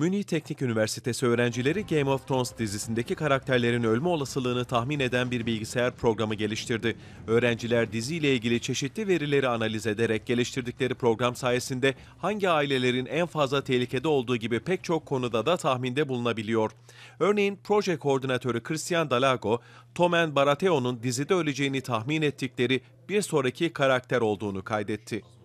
Münih Teknik Üniversitesi öğrencileri Game of Thrones dizisindeki karakterlerin ölme olasılığını tahmin eden bir bilgisayar programı geliştirdi. Öğrenciler diziyle ilgili çeşitli verileri analiz ederek geliştirdikleri program sayesinde hangi ailelerin en fazla tehlikede olduğu gibi pek çok konuda da tahminde bulunabiliyor. Örneğin proje koordinatörü Christian Dalago, Tommen Baratheon'un dizide öleceğini tahmin ettikleri bir sonraki karakter olduğunu kaydetti.